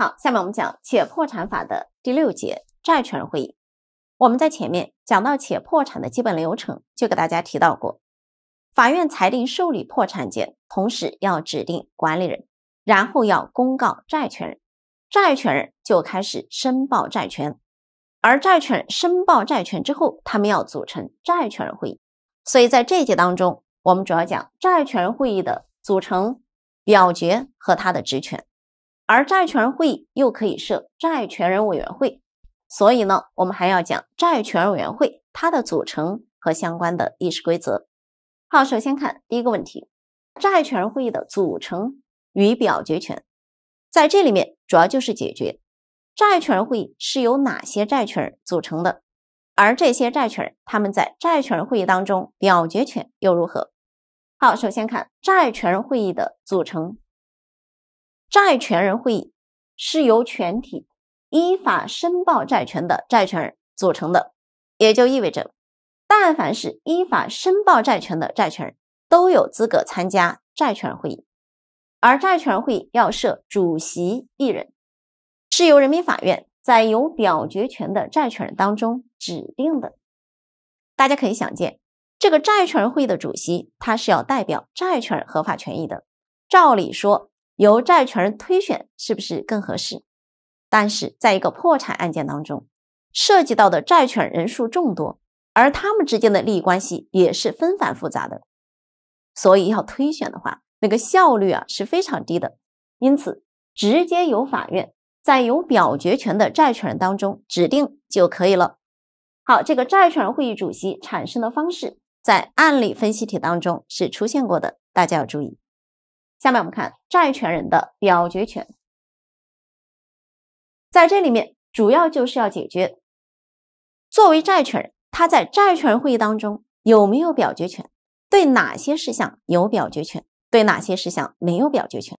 好，下面我们讲《且破产法》的第六节债权人会议。我们在前面讲到且破产的基本流程，就给大家提到过，法院裁定受理破产前，同时要指定管理人，然后要公告债权人，债权人就开始申报债权，而债权人申报债权之后，他们要组成债权人会议。所以，在这一节当中，我们主要讲债权人会议的组成、表决和他的职权。而债权人会议又可以设债权人委员会，所以呢，我们还要讲债权人委员会它的组成和相关的议事规则。好，首先看第一个问题：债权人会议的组成与表决权。在这里面，主要就是解决债权人会议是由哪些债权人组成的，而这些债权人他们在债权人会议当中表决权又如何？好，首先看债权人会议的组成。债权人会议是由全体依法申报债权的债权人组成的，也就意味着，但凡是依法申报债权的债权人都有资格参加债权人会议。而债权人会议要设主席一人，是由人民法院在有表决权的债权人当中指定的。大家可以想见，这个债权人会议的主席，他是要代表债权人合法权益的。照理说，由债权人推选是不是更合适？但是在一个破产案件当中，涉及到的债权人数众多，而他们之间的利益关系也是纷繁复杂的，所以要推选的话，那个效率啊是非常低的。因此，直接由法院在有表决权的债权人当中指定就可以了。好，这个债权人会议主席产生的方式在案例分析题当中是出现过的，大家要注意。下面我们看债权人的表决权，在这里面主要就是要解决，作为债权人，他在债权人会议当中有没有表决权？对哪些事项有表决权？对哪些事项没有表决权？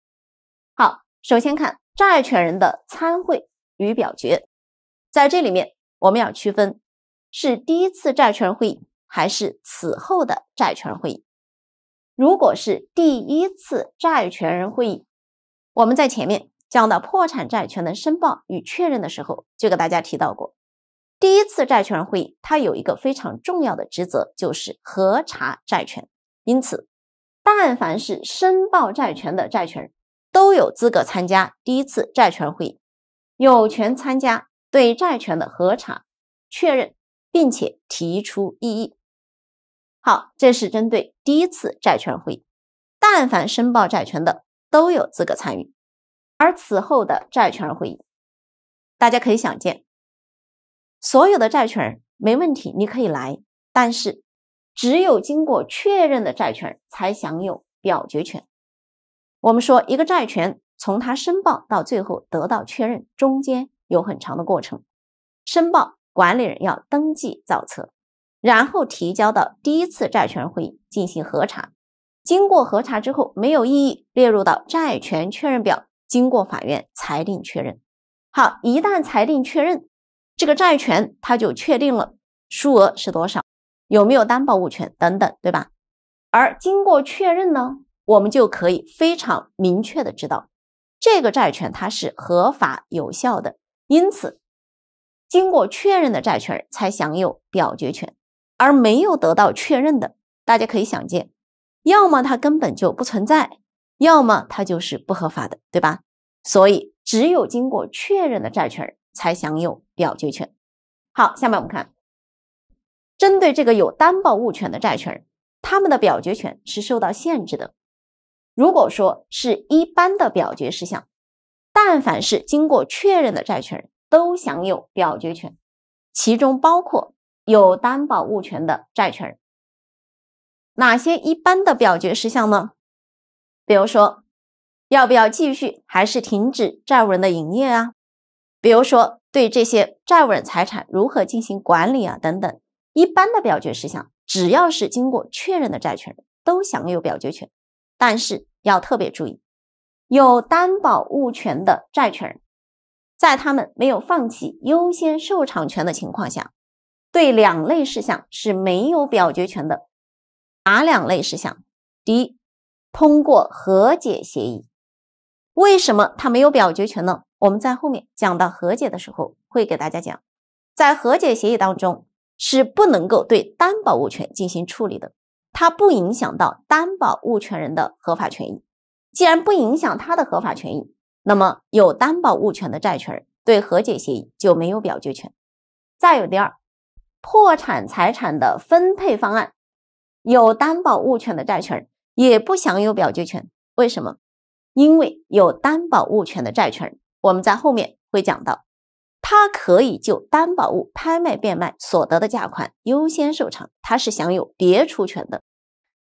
好，首先看债权人的参会与表决，在这里面我们要区分是第一次债权人会议还是此后的债权人会议。如果是第一次债权人会议，我们在前面讲到破产债权的申报与确认的时候，就给大家提到过，第一次债权人会议，它有一个非常重要的职责，就是核查债权。因此，但凡是申报债权的债权人，都有资格参加第一次债权人会议，有权参加对债权的核查、确认，并且提出异议。好，这是针对第一次债权人会议，但凡申报债权的都有资格参与。而此后的债权人会议，大家可以想见，所有的债权人没问题，你可以来，但是只有经过确认的债权人才享有表决权。我们说，一个债权从他申报到最后得到确认，中间有很长的过程，申报管理人要登记造册。然后提交到第一次债权人会议进行核查，经过核查之后没有异议，列入到债权确认表，经过法院裁定确认。好，一旦裁定确认，这个债权它就确定了数额是多少，有没有担保物权等等，对吧？而经过确认呢，我们就可以非常明确的知道这个债权它是合法有效的，因此经过确认的债权人才享有表决权。而没有得到确认的，大家可以想见，要么它根本就不存在，要么它就是不合法的，对吧？所以，只有经过确认的债权人才享有表决权。好，下面我们看，针对这个有担保物权的债权人，他们的表决权是受到限制的。如果说是一般的表决事项，但凡是经过确认的债权人都享有表决权，其中包括。有担保物权的债权人，哪些一般的表决事项呢？比如说，要不要继续还是停止债务人的营业啊？比如说，对这些债务人财产如何进行管理啊？等等，一般的表决事项，只要是经过确认的债权人，都享有表决权。但是要特别注意，有担保物权的债权人，在他们没有放弃优先受偿权的情况下。对两类事项是没有表决权的，哪两类事项？第一，通过和解协议，为什么他没有表决权呢？我们在后面讲到和解的时候会给大家讲，在和解协议当中是不能够对担保物权进行处理的，它不影响到担保物权人的合法权益。既然不影响他的合法权益，那么有担保物权的债权人对和解协议就没有表决权。再有第二。破产财产的分配方案，有担保物权的债权人也不享有表决权。为什么？因为有担保物权的债权人，我们在后面会讲到，他可以就担保物拍卖变卖所得的价款优先受偿，他是享有别除权的。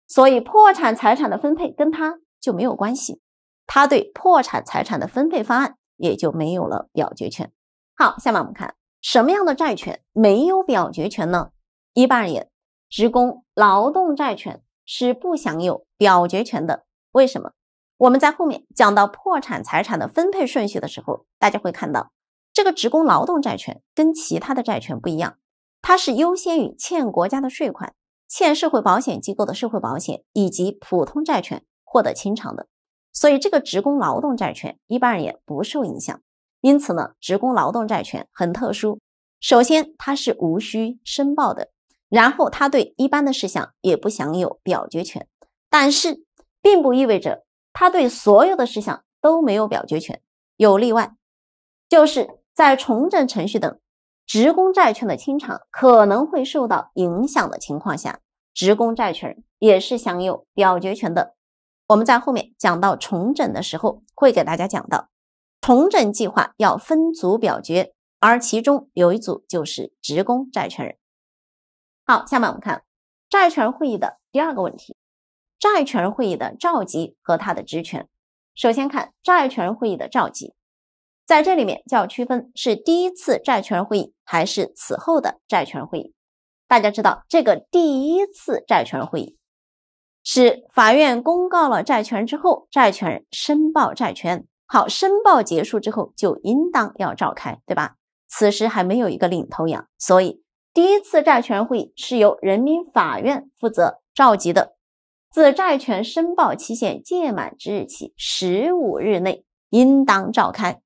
所以，破产财产的分配跟他就没有关系，他对破产财产的分配方案也就没有了表决权。好，下面我们看。什么样的债权没有表决权呢？一般而言，职工劳动债权是不享有表决权的。为什么？我们在后面讲到破产财产的分配顺序的时候，大家会看到，这个职工劳动债权跟其他的债权不一样，它是优先于欠国家的税款、欠社会保险机构的社会保险以及普通债权获得清偿的。所以，这个职工劳动债权一般而言不受影响。因此呢，职工劳动债权很特殊。首先，它是无需申报的；然后，它对一般的事项也不享有表决权。但是，并不意味着它对所有的事项都没有表决权，有例外，就是在重整程序等职工债权的清偿可能会受到影响的情况下，职工债权人也是享有表决权的。我们在后面讲到重整的时候，会给大家讲到。重整计划要分组表决，而其中有一组就是职工债权人。好，下面我们看债权人会议的第二个问题：债权人会议的召集和他的职权。首先看债权人会议的召集，在这里面就要区分是第一次债权人会议还是此后的债权人会议。大家知道，这个第一次债权人会议是法院公告了债权之后，债权人申报债权。好，申报结束之后就应当要召开，对吧？此时还没有一个领头羊，所以第一次债权会议是由人民法院负责召集的。自债权申报期限届满之日起十五日内应当召开，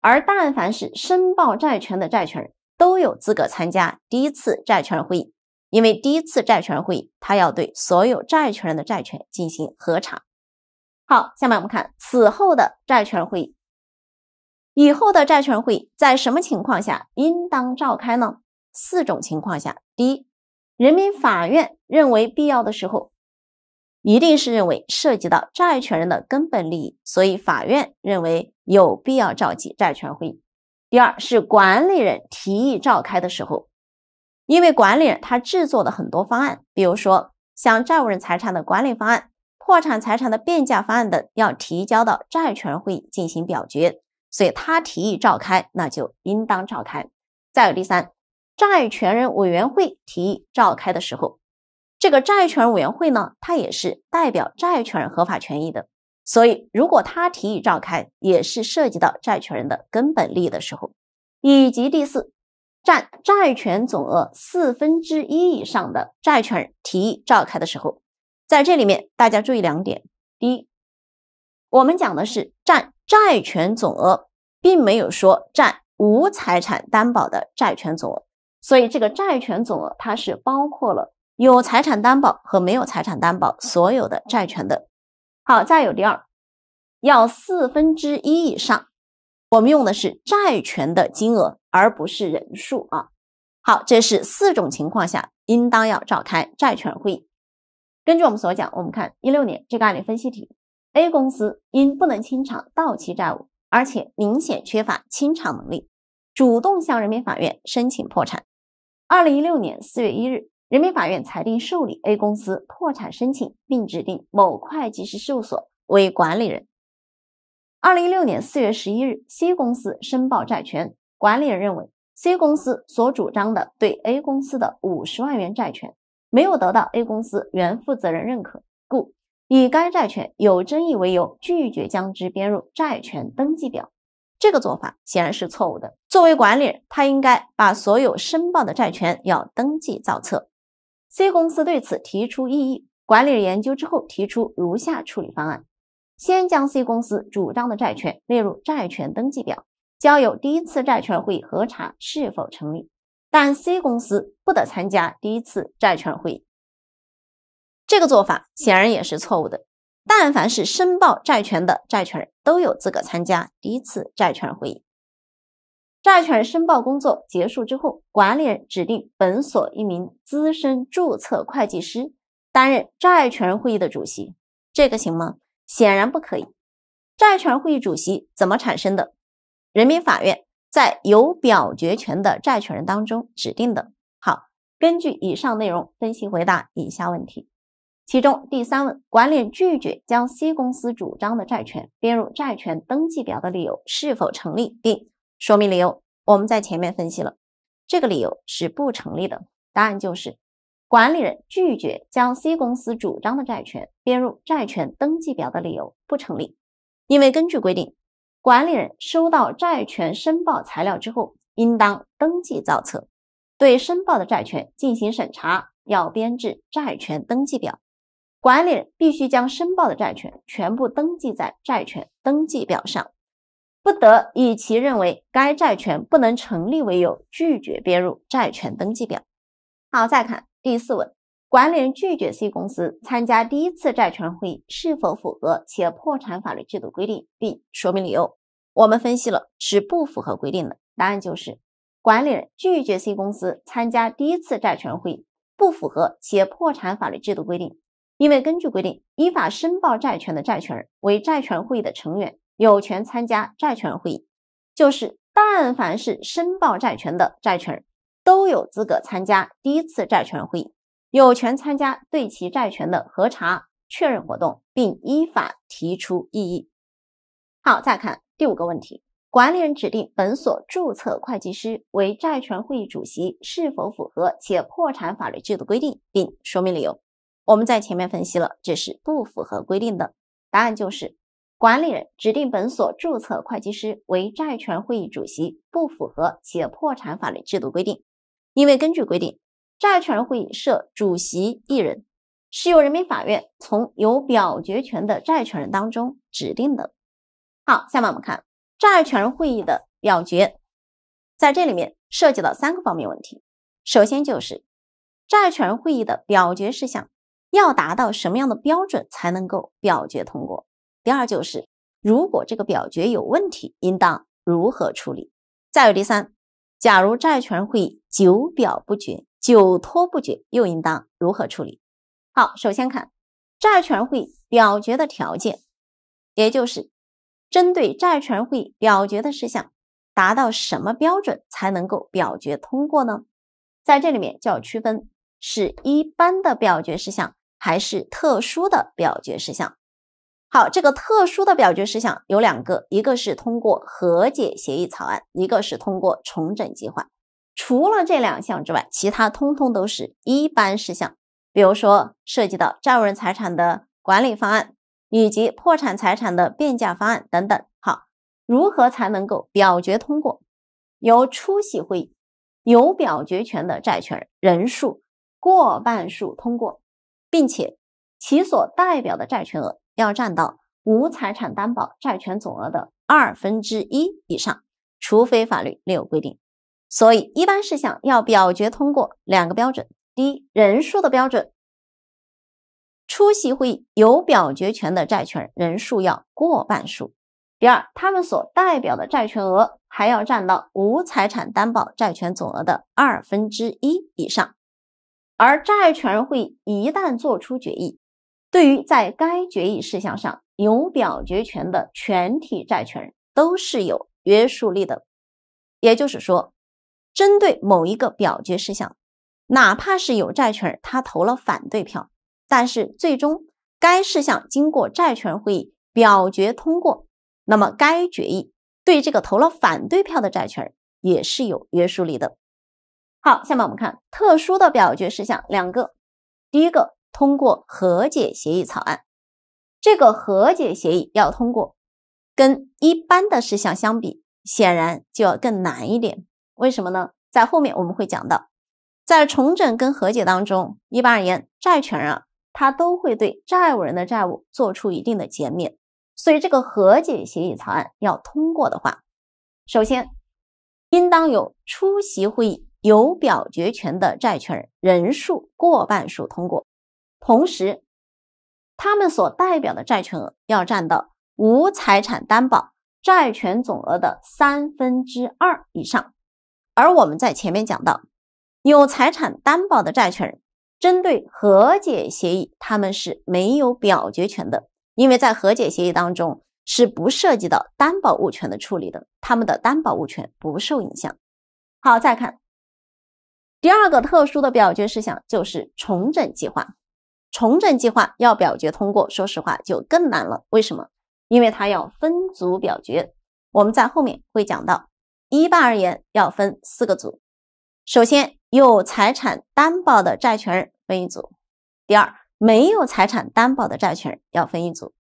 而但凡是申报债权的债权人都有资格参加第一次债权会议，因为第一次债权会议他要对所有债权人的债权进行核查。好，下面我们看此后的债权会，议。以后的债权会议在什么情况下应当召开呢？四种情况下：第一，人民法院认为必要的时候，一定是认为涉及到债权人的根本利益，所以法院认为有必要召集债权会议。第二，是管理人提议召开的时候，因为管理人他制作的很多方案，比如说像债务人财产的管理方案。破产财产的变价方案等要提交到债权人会议进行表决，所以他提议召开，那就应当召开。再有第三，债权人委员会提议召开的时候，这个债权人委员会呢，它也是代表债权人合法权益的，所以如果他提议召开，也是涉及到债权人的根本利益的时候。以及第四，占债权总额四分之一以上的债权人提议召开的时候。在这里面，大家注意两点：第一，我们讲的是占债权总额，并没有说占无财产担保的债权总额，所以这个债权总额它是包括了有财产担保和没有财产担保所有的债权的。好，再有第二，要四分之一以上，我们用的是债权的金额，而不是人数啊。好，这是四种情况下应当要召开债权会议。根据我们所讲，我们看一六年这个案例分析题。A 公司因不能清偿到期债务，而且明显缺乏清偿能力，主动向人民法院申请破产。二零一六年四月一日，人民法院裁定受理 A 公司破产申请，并指定某会计师事务所为管理人。二零一六年四月十一日，C 公司申报债权，管理人认为 C 公司所主张的对 A 公司的五十万元债权。没有得到 A 公司原负责人认可，故以该债权有争议为由，拒绝将之编入债权登记表。这个做法显然是错误的。作为管理人，他应该把所有申报的债权要登记造册。C 公司对此提出异议，管理人研究之后提出如下处理方案：先将 C 公司主张的债权列入债权登记表，交由第一次债权人会议核查是否成立。但 C 公司不得参加第一次债权人会议，这个做法显然也是错误的。但凡是申报债权的债权人，都有资格参加第一次债权人会议。债权人申报工作结束之后，管理人指定本所一名资深注册会计师担任债权人会议的主席，这个行吗？显然不可以。债权人会议主席怎么产生的？人民法院。在有表决权的债权人当中指定的。好，根据以上内容分析回答以下问题，其中第三问，管理人拒绝将 C 公司主张的债权编入债权登记表的理由是否成立，并说明理由。我们在前面分析了，这个理由是不成立的。答案就是，管理人拒绝将 C 公司主张的债权编入债权登记表的理由不成立，因为根据规定。管理人收到债权申报材料之后，应当登记造册，对申报的债权进行审查，要编制债权登记表。管理人必须将申报的债权全部登记在债权登记表上，不得以其认为该债权不能成立为由拒绝编入债权登记表。好，再看第四问。管理人拒绝 C 公司参加第一次债权人会议是否符合企业破产法律制度规定，并说明理由。我们分析了，是不符合规定的。答案就是，管理人拒绝 C 公司参加第一次债权人会议不符合企业破产法律制度规定。因为根据规定，依法申报债权的债权人为债权人会议的成员，有权参加债权人会议。就是，但凡是申报债权的债权人都有资格参加第一次债权人会议。有权参加对其债权的核查确认活动，并依法提出异议。好，再看第五个问题：管理人指定本所注册会计师为债权会议主席是否符合且破产法律制度规定，并说明理由。我们在前面分析了，这是不符合规定的。答案就是，管理人指定本所注册会计师为债权会议主席不符合且破产法律制度规定，因为根据规定。债权人会议设主席一人，是由人民法院从有表决权的债权人当中指定的。好，下面我们看债权人会议的表决，在这里面涉及到三个方面问题：首先就是债权人会议的表决事项要达到什么样的标准才能够表决通过；第二就是如果这个表决有问题，应当如何处理；再有第三，假如债权人会议久表不决。久拖不决，又应当如何处理？好，首先看债权会表决的条件，也就是针对债权会表决的事项，达到什么标准才能够表决通过呢？在这里面就要区分是一般的表决事项还是特殊的表决事项。好，这个特殊的表决事项有两个，一个是通过和解协议草案，一个是通过重整计划。除了这两项之外，其他通通都是一般事项。比如说，涉及到债务人财产的管理方案，以及破产财产的变价方案等等。好，如何才能够表决通过？由出席会议有表决权的债权人人数过半数通过，并且其所代表的债权额要占到无财产担保债权总额的二分之一以上，除非法律另有规定。所以，一般事项要表决通过两个标准：第一，人数的标准，出席会议有表决权的债权人人数要过半数；第二，他们所代表的债权额还要占到无财产担保债权总额的二分之一以上。而债权人会议一旦作出决议，对于在该决议事项上有表决权的全体债权人都是有约束力的，也就是说。针对某一个表决事项，哪怕是有债权人他投了反对票，但是最终该事项经过债权人会议表决通过，那么该决议对这个投了反对票的债权人也是有约束力的。好，下面我们看特殊的表决事项两个，第一个通过和解协议草案，这个和解协议要通过，跟一般的事项相比，显然就要更难一点。为什么呢？在后面我们会讲到，在重整跟和解当中，一般而言，债权人啊、他都会对债务人的债务做出一定的减免。所以，这个和解协议草案要通过的话，首先应当有出席会议有表决权的债权人人数过半数通过，同时他们所代表的债权额要占到无财产担保债权总额的三分之二以上。而我们在前面讲到，有财产担保的债权人针对和解协议，他们是没有表决权的，因为在和解协议当中是不涉及到担保物权的处理的，他们的担保物权不受影响。好，再看第二个特殊的表决事项，就是重整计划。重整计划要表决通过，说实话就更难了。为什么？因为它要分组表决，我们在后面会讲到。一般而言，要分四个组。首先，有财产担保的债权人分一组；第二，没有财产担保的债权人要分一组；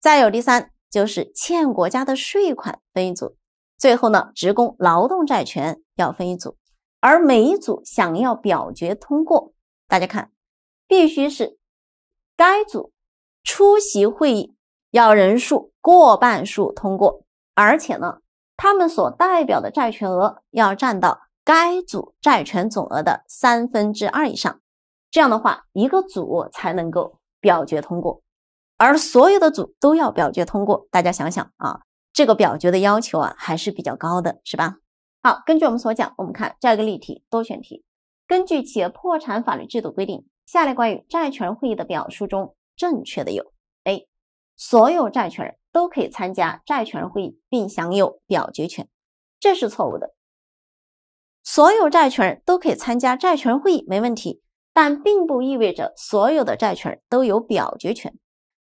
再有，第三就是欠国家的税款分一组；最后呢，职工劳动债权要分一组。而每一组想要表决通过，大家看，必须是该组出席会议要人数过半数通过，而且呢。他们所代表的债权额要占到该组债权总额的三分之二以上，这样的话，一个组才能够表决通过，而所有的组都要表决通过。大家想想啊，这个表决的要求啊还是比较高的，是吧？好，根据我们所讲，我们看这个例题，多选题。根据企业破产法律制度规定，下列关于债权会议的表述中正确的有：A. 所有债权人。都可以参加债权人会议并享有表决权，这是错误的。所有债权人都可以参加债权会议，没问题，但并不意味着所有的债权人都有表决权。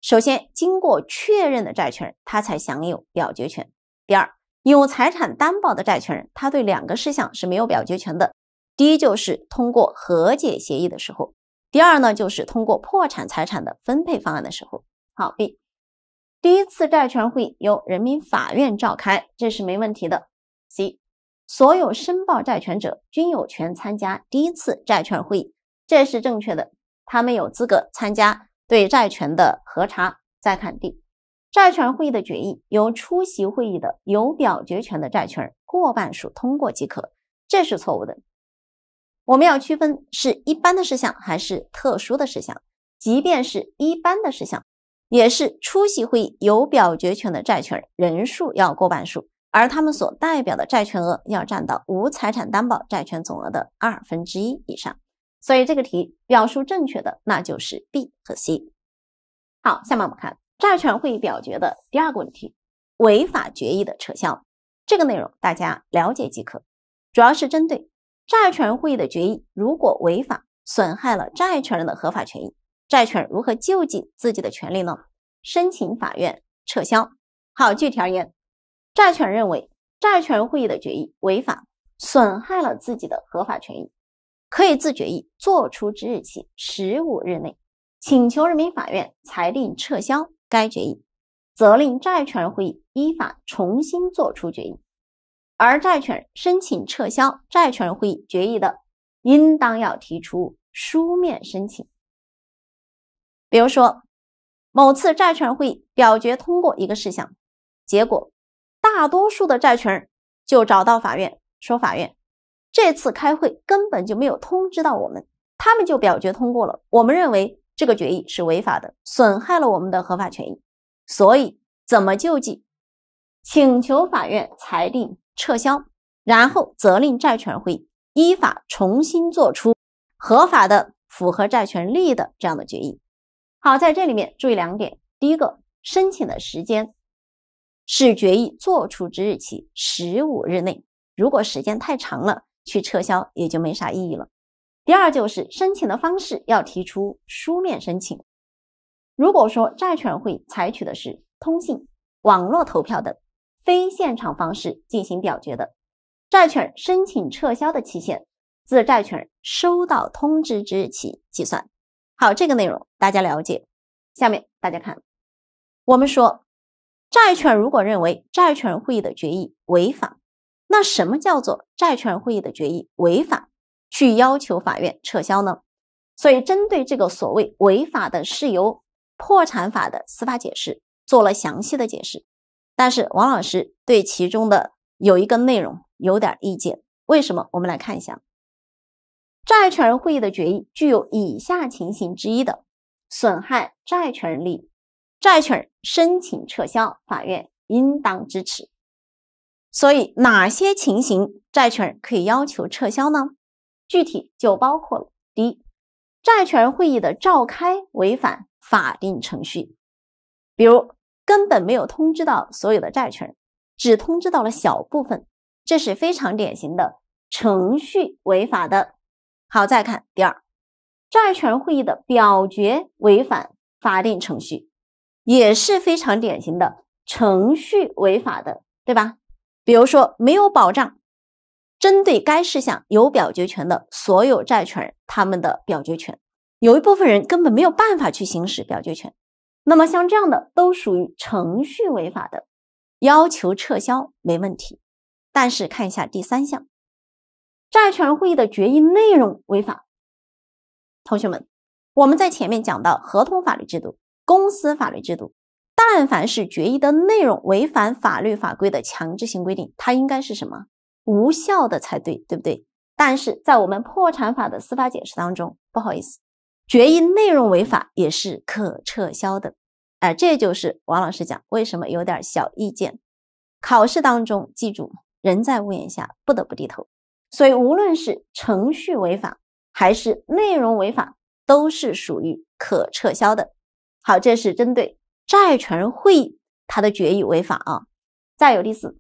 首先，经过确认的债权人，他才享有表决权。第二，有财产担保的债权人，他对两个事项是没有表决权的。第一，就是通过和解协议的时候；第二呢，就是通过破产财产的分配方案的时候。好，B。第一次债权会议由人民法院召开，这是没问题的。C，所有申报债权者均有权参加第一次债权会议，这是正确的。他们有资格参加对债权的核查、再看 D，债权会议的决议由出席会议的有表决权的债权人过半数通过即可，这是错误的。我们要区分是一般的事项还是特殊的事项。即便是一般的事项。也是出席会议有表决权的债权人人数要过半数，而他们所代表的债权额要占到无财产担保债权总额的二分之一以上。所以这个题表述正确的那就是 B 和 C。好，下面我们看债权会议表决的第二个问题：违法决议的撤销。这个内容大家了解即可，主要是针对债权会议的决议如果违法，损害了债权人的合法权益。债权人如何救济自己的权利呢？申请法院撤销。好，具体而言，债权人认为债权人会议的决议违法，损害了自己的合法权益，可以自决议作出之日起十五日内，请求人民法院裁定撤销该决议，责令债权人会议依法重新作出决议。而债权人申请撤销债权人会议决议的，应当要提出书面申请。比如说，某次债权人会议表决通过一个事项，结果大多数的债权人就找到法院说：“法院这次开会根本就没有通知到我们，他们就表决通过了。”我们认为这个决议是违法的，损害了我们的合法权益。所以，怎么救济？请求法院裁定撤销，然后责令债权人会议依法重新做出合法的、符合债权利益的这样的决议。好，在这里面注意两点：第一个，申请的时间是决议作出之日起十五日内，如果时间太长了，去撤销也就没啥意义了。第二，就是申请的方式要提出书面申请。如果说债权人会采取的是通信、网络投票等非现场方式进行表决的，债权申请撤销的期限自债权人收到通知之日起计算。好，这个内容大家了解。下面大家看，我们说，债券如果认为债权人会议的决议违法，那什么叫做债权人会议的决议违法，去要求法院撤销呢？所以针对这个所谓违法的事由，破产法的司法解释做了详细的解释。但是王老师对其中的有一个内容有点意见，为什么？我们来看一下。债权人会议的决议具有以下情形之一的，损害债权人利益，债权人申请撤销，法院应当支持。所以，哪些情形债权人可以要求撤销呢？具体就包括了：第一，债权人会议的召开违反法定程序，比如根本没有通知到所有的债权人，只通知到了小部分，这是非常典型的程序违法的。好，再看第二，债权人会议的表决违反法定程序，也是非常典型的程序违法的，对吧？比如说没有保障，针对该事项有表决权的所有债权人，他们的表决权，有一部分人根本没有办法去行使表决权。那么像这样的都属于程序违法的，要求撤销没问题。但是看一下第三项。债权人会议的决议内容违法，同学们，我们在前面讲到合同法律制度、公司法律制度，但凡是决议的内容违反法律法规的强制性规定，它应该是什么？无效的才对，对不对？但是在我们破产法的司法解释当中，不好意思，决议内容违法也是可撤销的。哎，这就是王老师讲为什么有点小意见。考试当中，记住人在屋檐下，不得不低头。所以，无论是程序违法还是内容违法，都是属于可撤销的。好，这是针对债权人会议他的决议违法啊。再有第四，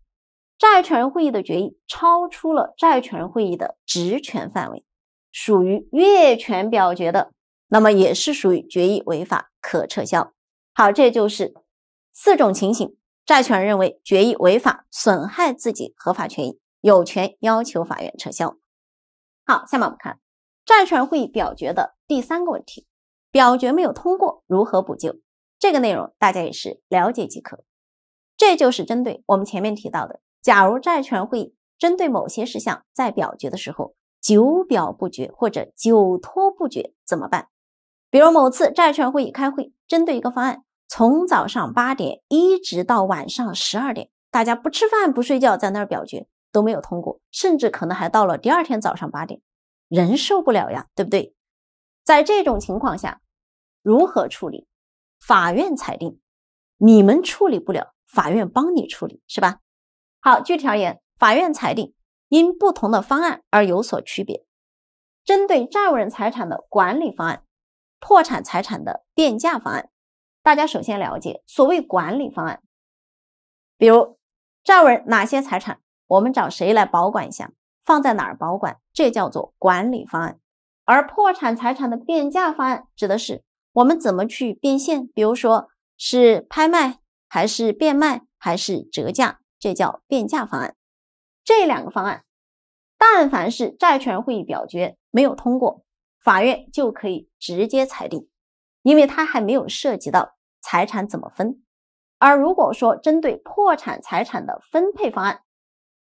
债权人会议的决议超出了债权人会议的职权范围，属于越权表决的，那么也是属于决议违法，可撤销。好，这就是四种情形，债权人认为决议违法，损害自己合法权益。有权要求法院撤销。好，下面我们看债权会议表决的第三个问题：表决没有通过，如何补救？这个内容大家也是了解即可。这就是针对我们前面提到的，假如债权会议针对某些事项在表决的时候久表不决或者久拖不决怎么办？比如某次债权会议开会，针对一个方案，从早上八点一直到晚上十二点，大家不吃饭不睡觉在那儿表决。都没有通过，甚至可能还到了第二天早上八点，人受不了呀，对不对？在这种情况下，如何处理？法院裁定，你们处理不了，法院帮你处理，是吧？好，具体而言，法院裁定因不同的方案而有所区别。针对债务人财产的管理方案、破产财产的变价方案，大家首先了解所谓管理方案，比如债务人哪些财产？我们找谁来保管一下？放在哪儿保管？这叫做管理方案。而破产财产的变价方案指的是我们怎么去变现，比如说是拍卖，还是变卖，还是折价？这叫变价方案。这两个方案，但凡是债权人会议表决没有通过，法院就可以直接裁定，因为它还没有涉及到财产怎么分。而如果说针对破产财产的分配方案，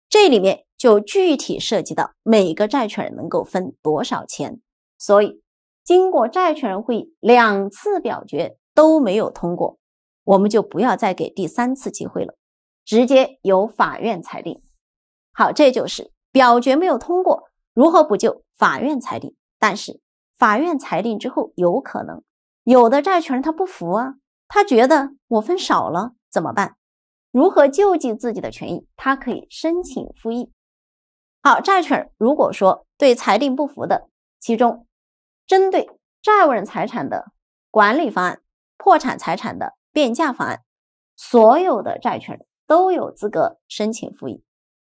这里面就具体涉及到每个债权人能够分多少钱，所以经过债权人会议两次表决都没有通过，我们就不要再给第三次机会了，直接由法院裁定。好，这就是表决没有通过如何补救，法院裁定。但是法院裁定之后，有可能有的债权人他不服啊，他觉得我分少了怎么办？如何救济自己的权益？他可以申请复议。好，债权人如果说对裁定不服的，其中针对债务人财产的管理方案、破产财产的变价方案，所有的债权人都有资格申请复议。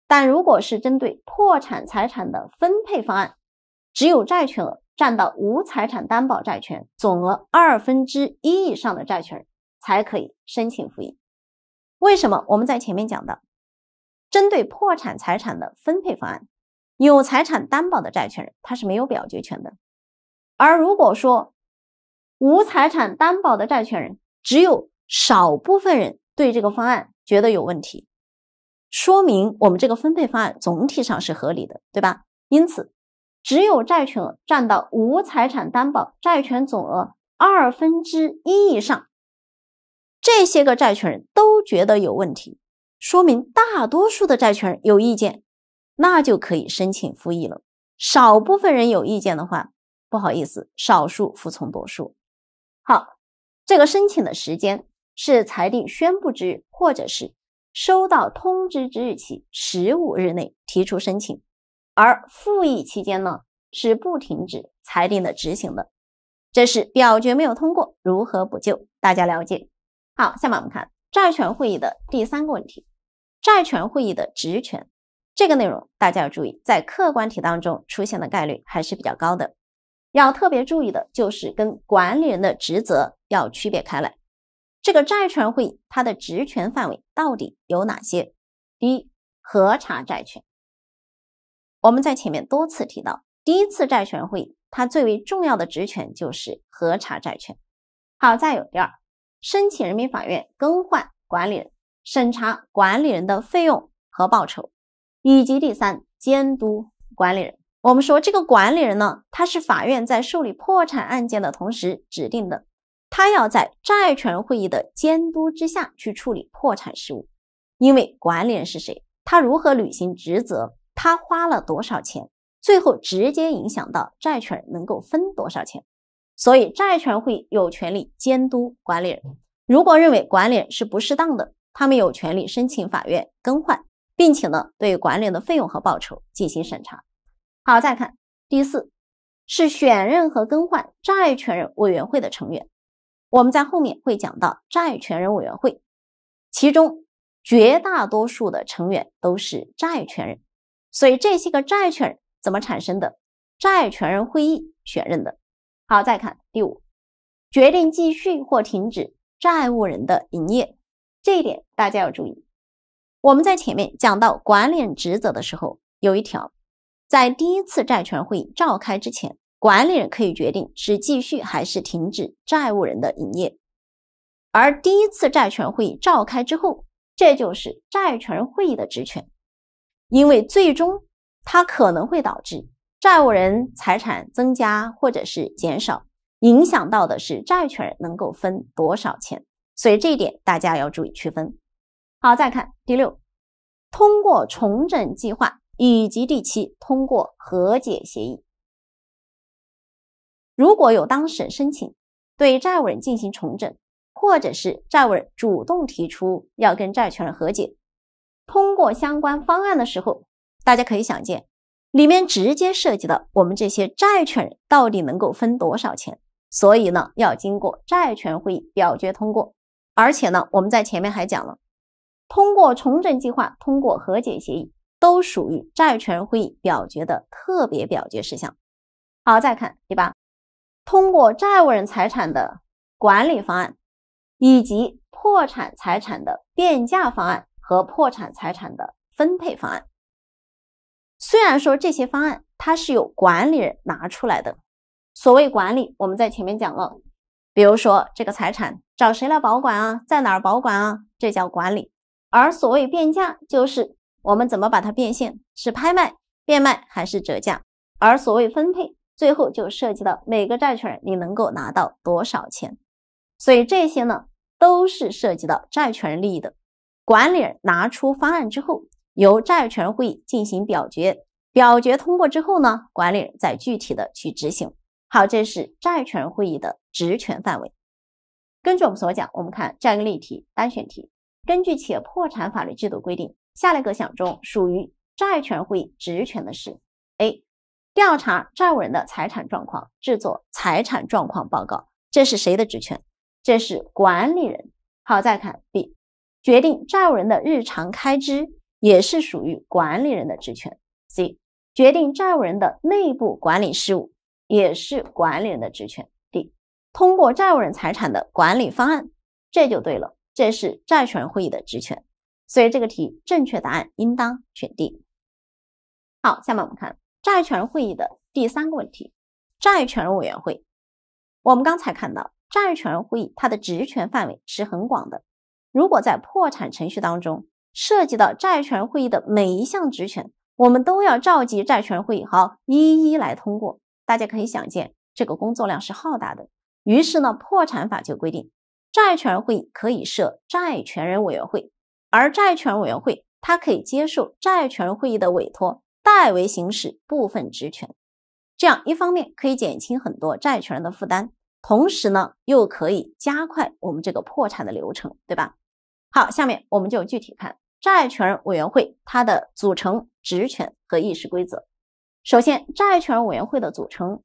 但如果是针对破产财产的分配方案，只有债权额占到无财产担保债权总额二分之一以上的债权人才可以申请复议。为什么我们在前面讲到，针对破产财产的分配方案，有财产担保的债权人他是没有表决权的，而如果说无财产担保的债权人，只有少部分人对这个方案觉得有问题，说明我们这个分配方案总体上是合理的，对吧？因此，只有债权额占到无财产担保债权总额二分之一以上。这些个债权人，都觉得有问题，说明大多数的债权人有意见，那就可以申请复议了。少部分人有意见的话，不好意思，少数服从多数。好，这个申请的时间是裁定宣布之日，或者是收到通知之日起十五日内提出申请。而复议期间呢，是不停止裁定的执行的。这是表决没有通过，如何补救？大家了解。好，下面我们看债权会议的第三个问题，债权会议的职权这个内容大家要注意，在客观题当中出现的概率还是比较高的。要特别注意的就是跟管理人的职责要区别开来，这个债权会议它的职权范围到底有哪些？第一，核查债权。我们在前面多次提到，第一次债权会议它最为重要的职权就是核查债权。好，再有第二。申请人民法院更换管理人，审查管理人的费用和报酬，以及第三监督管理人。我们说这个管理人呢，他是法院在受理破产案件的同时指定的，他要在债权人会议的监督之下去处理破产事务。因为管理人是谁，他如何履行职责，他花了多少钱，最后直接影响到债权人能够分多少钱。所以，债权人会有权利监督管理人。如果认为管理人是不适当的，他们有权利申请法院更换，并且呢，对管理的费用和报酬进行审查。好，再看第四，是选任和更换债权人委员会的成员。我们在后面会讲到债权人委员会，其中绝大多数的成员都是债权人。所以，这些个债权人怎么产生的？债权人会议选任的。好，再看第五，决定继续或停止债务人的营业，这一点大家要注意。我们在前面讲到管理人职责的时候，有一条，在第一次债权会议召开之前，管理人可以决定是继续还是停止债务人的营业；而第一次债权会议召开之后，这就是债权人会议的职权，因为最终它可能会导致。债务人财产增加或者是减少，影响到的是债权人能够分多少钱，所以这一点大家要注意区分。好，再看第六，通过重整计划，以及第七，通过和解协议。如果有当事人申请对债务人进行重整，或者是债务人主动提出要跟债权人和解，通过相关方案的时候，大家可以想见。里面直接涉及到我们这些债权人到底能够分多少钱，所以呢要经过债权会议表决通过。而且呢，我们在前面还讲了，通过重整计划、通过和解协议，都属于债权会议表决的特别表决事项。好，再看第八，通过债务人财产的管理方案，以及破产财产的变价方案和破产财产的分配方案。虽然说这些方案它是由管理人拿出来的，所谓管理，我们在前面讲了，比如说这个财产找谁来保管啊，在哪儿保管啊，这叫管理；而所谓变价，就是我们怎么把它变现，是拍卖、变卖还是折价；而所谓分配，最后就涉及到每个债权人你能够拿到多少钱。所以这些呢，都是涉及到债权人利益的。管理人拿出方案之后。由债权会议进行表决，表决通过之后呢，管理人再具体的去执行。好，这是债权会议的职权范围。根据我们所讲，我们看这样一个例题，单选题。根据企业破产法律制度规定，下列各项中属于债权会议职权的是：A. 调查债务人的财产状况，制作财产状况报告。这是谁的职权？这是管理人。好，再看 B. 决定债务人的日常开支。也是属于管理人的职权。C，决定债务人的内部管理事务，也是管理人的职权。D，通过债务人财产的管理方案，这就对了，这是债权人会议的职权。所以这个题正确答案应当选 D。好，下面我们看债权人会议的第三个问题，债权人委员会。我们刚才看到，债权人会议它的职权范围是很广的。如果在破产程序当中，涉及到债权人会议的每一项职权，我们都要召集债权人会议，好，一一来通过。大家可以想见，这个工作量是浩大的。于是呢，破产法就规定，债权人会议可以设债权人委员会，而债权人委员会它可以接受债权人会议的委托，代为行使部分职权。这样一方面可以减轻很多债权人的负担，同时呢，又可以加快我们这个破产的流程，对吧？好，下面我们就具体看。债权人委员会它的组成、职权和议事规则。首先，债权人委员会的组成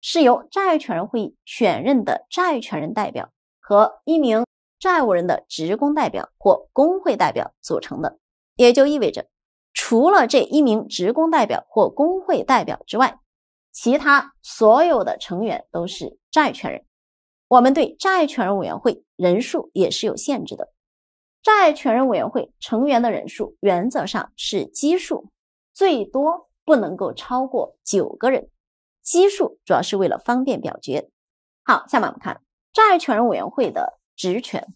是由债权人会议选任的债权人代表和一名债务人的职工代表或工会代表组成的。也就意味着，除了这一名职工代表或工会代表之外，其他所有的成员都是债权人。我们对债权人委员会人数也是有限制的。债权人委员会成员的人数原则上是奇数，最多不能够超过九个人。奇数主要是为了方便表决。好，下面我们看债权人委员会的职权。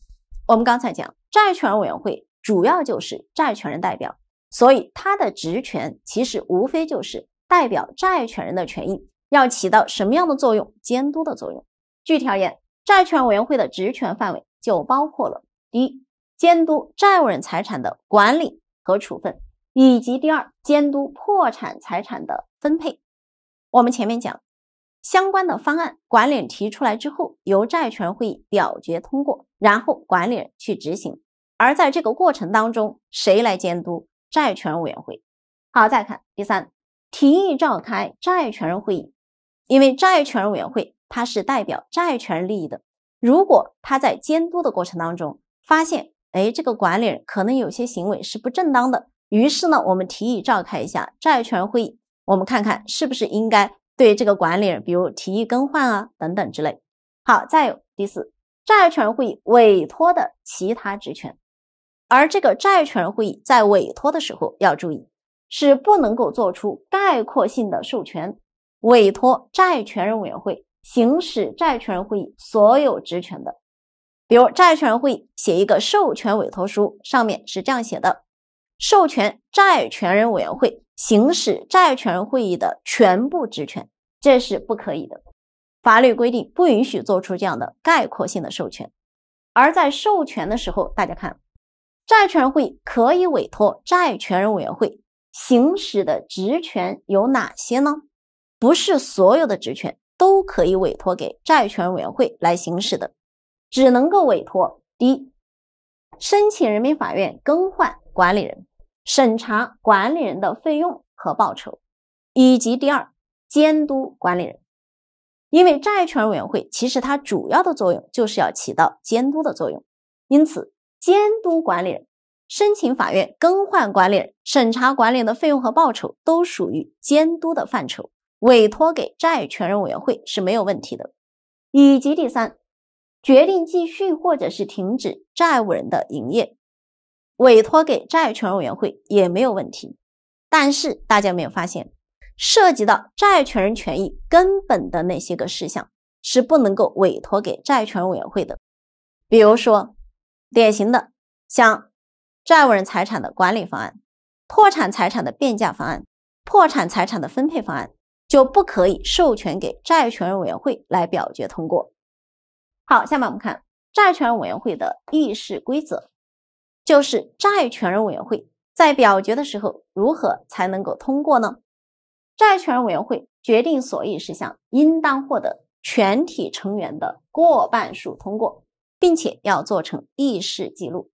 我们刚才讲，债权人委员会主要就是债权人代表，所以它的职权其实无非就是代表债权人的权益，要起到什么样的作用？监督的作用。具体而言，债权委员会的职权范围就包括了第一。监督债务人财产的管理和处分，以及第二，监督破产财产的分配。我们前面讲相关的方案，管理人提出来之后，由债权人会议表决通过，然后管理人去执行。而在这个过程当中，谁来监督？债权人委员会。好，再看第三，提议召开债权人会议，因为债权人委员会它是代表债权人利益的。如果他在监督的过程当中发现，哎，这个管理人可能有些行为是不正当的，于是呢，我们提议召开一下债权人会议，我们看看是不是应该对这个管理人，比如提议更换啊等等之类。好，再有第四，债权人会议委托的其他职权，而这个债权人会议在委托的时候要注意，是不能够做出概括性的授权，委托债权人委员会行使债权人会议所有职权的。比如债权人会写一个授权委托书，上面是这样写的：授权债权人委员会行使债权人会议的全部职权。这是不可以的，法律规定不允许做出这样的概括性的授权。而在授权的时候，大家看，债权人会可以委托债权人委员会行使的职权有哪些呢？不是所有的职权都可以委托给债权委员会来行使的。只能够委托第一，申请人民法院更换管理人，审查管理人的费用和报酬，以及第二，监督管理人。因为债权人委员会其实它主要的作用就是要起到监督的作用，因此监督管理人申请法院更换管理人，审查管理人的费用和报酬都属于监督的范畴，委托给债权人委员会是没有问题的，以及第三。决定继续或者是停止债务人的营业，委托给债权委员会也没有问题。但是大家有没有发现，涉及到债权人权益根本的那些个事项是不能够委托给债权委员会的。比如说，典型的像债务人财产的管理方案、破产财产的变价方案、破产财产的分配方案，就不可以授权给债权人委员会来表决通过。好，下面我们看债权人委员会的议事规则，就是债权人委员会在表决的时候，如何才能够通过呢？债权人委员会决定所议事项，应当获得全体成员的过半数通过，并且要做成议事记录。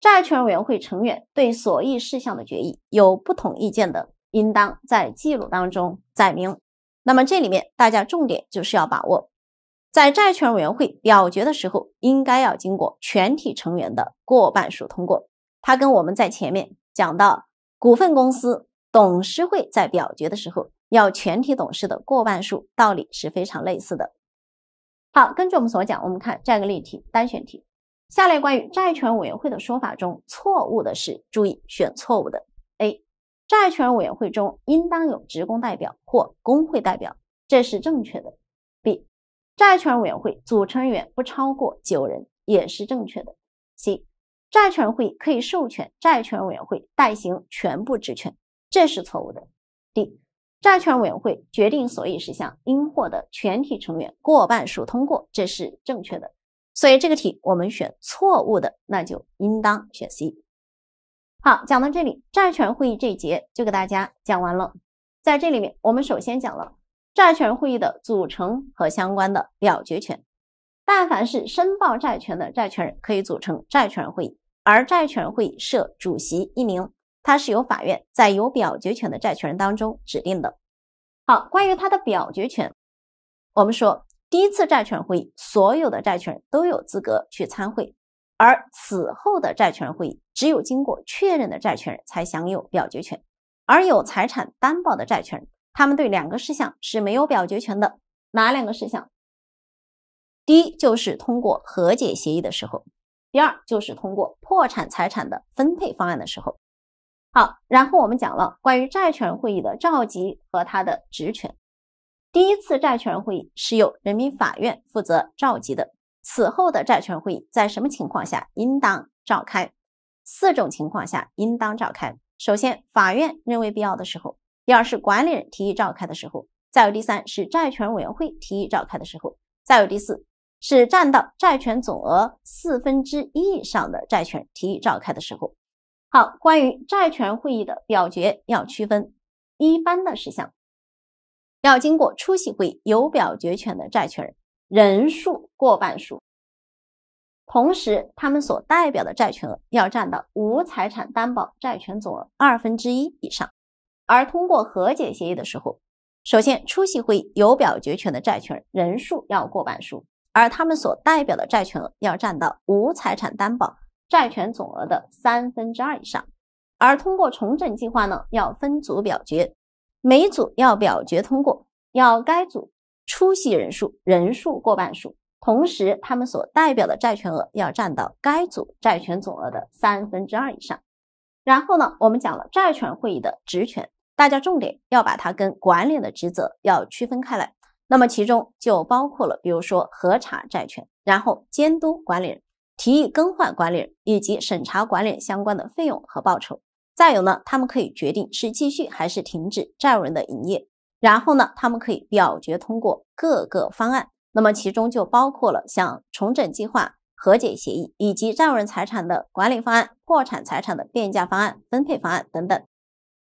债权人委员会成员对所议事项的决议有不同意见的，应当在记录当中载明。那么这里面大家重点就是要把握。在债权委员会表决的时候，应该要经过全体成员的过半数通过。它跟我们在前面讲到股份公司董事会在表决的时候要全体董事的过半数，道理是非常类似的。好，根据我们所讲，我们看这个例题，单选题。下列关于债权委员会的说法中，错误的是，注意选错误的。A. 债权委员会中应当有职工代表或工会代表，这是正确的。债权人委员会组成人员不超过九人，也是正确的。C，债权人会议可以授权债权人委员会代行全部职权，这是错误的。D，债权人委员会决定所以事项应获得全体成员过半数通过，这是正确的。所以这个题我们选错误的，那就应当选 C。好，讲到这里，债权会议这一节就给大家讲完了。在这里面，我们首先讲了。债权人会议的组成和相关的表决权，但凡是申报债权的债权人可以组成债权人会议，而债权人会议设主席一名，他是由法院在有表决权的债权人当中指定的。好，关于他的表决权，我们说第一次债权人会议，所有的债权人都有资格去参会，而此后的债权人会议，只有经过确认的债权人才享有表决权，而有财产担保的债权人。他们对两个事项是没有表决权的。哪两个事项？第一就是通过和解协议的时候；第二就是通过破产财产的分配方案的时候。好，然后我们讲了关于债权人会议的召集和他的职权。第一次债权人会议是由人民法院负责召集的。此后的债权人会议在什么情况下应当召开？四种情况下应当召开。首先，法院认为必要的时候。第二是管理人提议召开的时候，再有第三是债权委员会提议召开的时候，再有第四是占到债权总额四分之一以上的债权提议召开的时候。好，关于债权会议的表决要区分一般的事项，要经过出席会议有表决权的债权人人数过半数，同时他们所代表的债权额要占到无财产担保债权总额二分之一以上。而通过和解协议的时候，首先出席会议有表决权的债权人人数要过半数，而他们所代表的债权额要占到无财产担保债权总额的三分之二以上。而通过重整计划呢，要分组表决，每组要表决通过，要该组出席人数人数过半数，同时他们所代表的债权额要占到该组债权总额的三分之二以上。然后呢，我们讲了债权会议的职权。大家重点要把它跟管理的职责要区分开来，那么其中就包括了，比如说核查债权，然后监督管理人，提议更换管理人，以及审查管理相关的费用和报酬。再有呢，他们可以决定是继续还是停止债务人的营业。然后呢，他们可以表决通过各个方案，那么其中就包括了像重整计划、和解协议，以及债务人财产的管理方案、破产财产的变价方案、分配方案等等。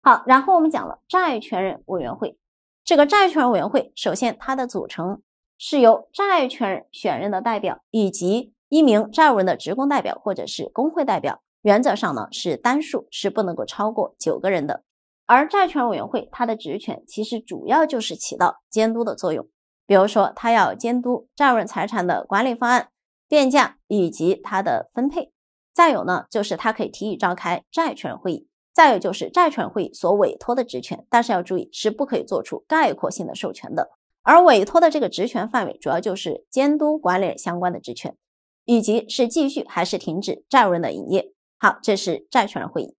好，然后我们讲了债权人委员会。这个债权人委员会，首先它的组成是由债权人选任的代表，以及一名债务人的职工代表或者是工会代表。原则上呢是单数，是不能够超过九个人的。而债权委员会它的职权其实主要就是起到监督的作用，比如说它要监督债务人财产的管理方案、变价以及它的分配。再有呢就是它可以提议召开债权人会议。再有就是债权人会议所委托的职权，但是要注意是不可以做出概括性的授权的。而委托的这个职权范围主要就是监督管理人相关的职权，以及是继续还是停止债务人的营业。好，这是债权人会议。